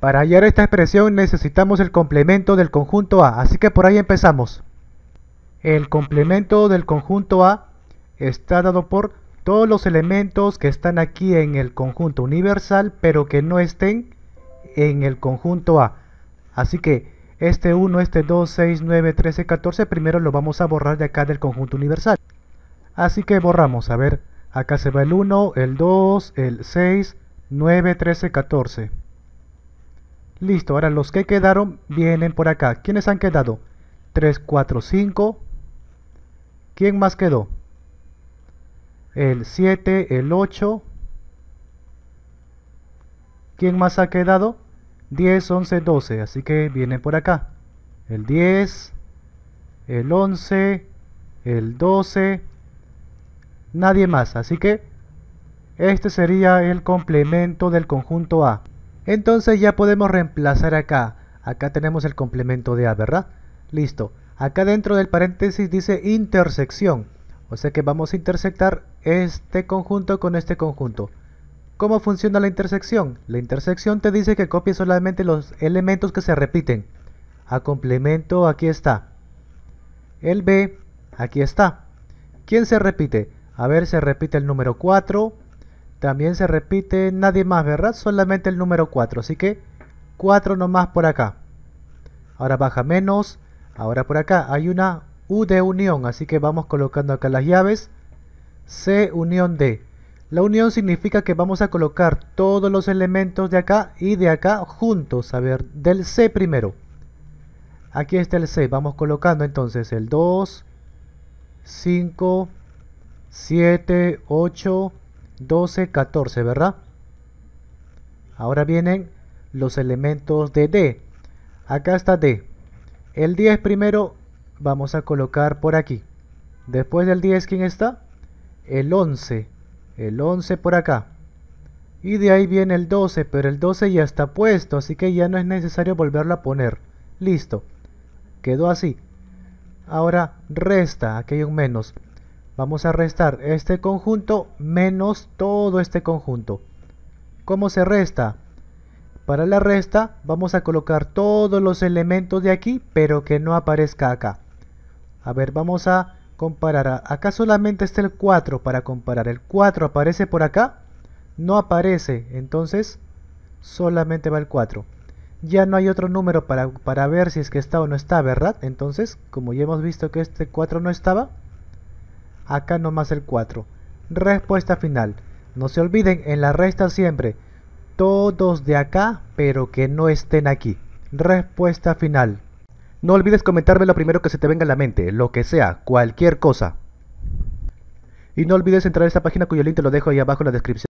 Para hallar esta expresión necesitamos el complemento del conjunto A, así que por ahí empezamos. El complemento del conjunto A está dado por todos los elementos que están aquí en el conjunto universal, pero que no estén en el conjunto A. Así que este 1, este 2, 6, 9, 13, 14, primero lo vamos a borrar de acá del conjunto universal. Así que borramos, a ver, acá se va el 1, el 2, el 6, 9, 13, 14. Listo, ahora los que quedaron vienen por acá. ¿Quiénes han quedado? 3, 4, 5. ¿Quién más quedó? El 7, el 8. ¿Quién más ha quedado? 10, 11, 12. Así que vienen por acá. El 10, el 11, el 12. Nadie más. Así que este sería el complemento del conjunto A. Entonces ya podemos reemplazar acá. Acá tenemos el complemento de A, ¿verdad? Listo. Acá dentro del paréntesis dice intersección. O sea que vamos a intersectar este conjunto con este conjunto. ¿Cómo funciona la intersección? La intersección te dice que copies solamente los elementos que se repiten. A complemento, aquí está. El B, aquí está. ¿Quién se repite? A ver, se repite el número 4, también se repite nadie más, ¿verdad? Solamente el número 4. Así que 4 nomás por acá. Ahora baja menos. Ahora por acá hay una U de unión. Así que vamos colocando acá las llaves. C unión D. La unión significa que vamos a colocar todos los elementos de acá y de acá juntos. A ver, del C primero. Aquí está el C. Vamos colocando entonces el 2, 5, 7, 8, 12, 14, ¿verdad? Ahora vienen los elementos de D. Acá está D. El 10 primero vamos a colocar por aquí. Después del 10, ¿quién está? El 11. El 11 por acá. Y de ahí viene el 12, pero el 12 ya está puesto, así que ya no es necesario volverlo a poner. Listo. Quedó así. Ahora resta, aquí hay un menos. Vamos a restar este conjunto menos todo este conjunto. ¿Cómo se resta? Para la resta vamos a colocar todos los elementos de aquí, pero que no aparezca acá. A ver, vamos a comparar. Acá solamente está el 4 para comparar. El 4 aparece por acá, no aparece, entonces solamente va el 4. Ya no hay otro número para, para ver si es que está o no está, ¿verdad? Entonces, como ya hemos visto que este 4 no estaba, acá nomás el 4. Respuesta final. No se olviden, en la resta siempre, todos de acá, pero que no estén aquí. Respuesta final. No olvides comentarme lo primero que se te venga a la mente, lo que sea, cualquier cosa. Y no olvides entrar a esta página cuyo link te lo dejo ahí abajo en la descripción.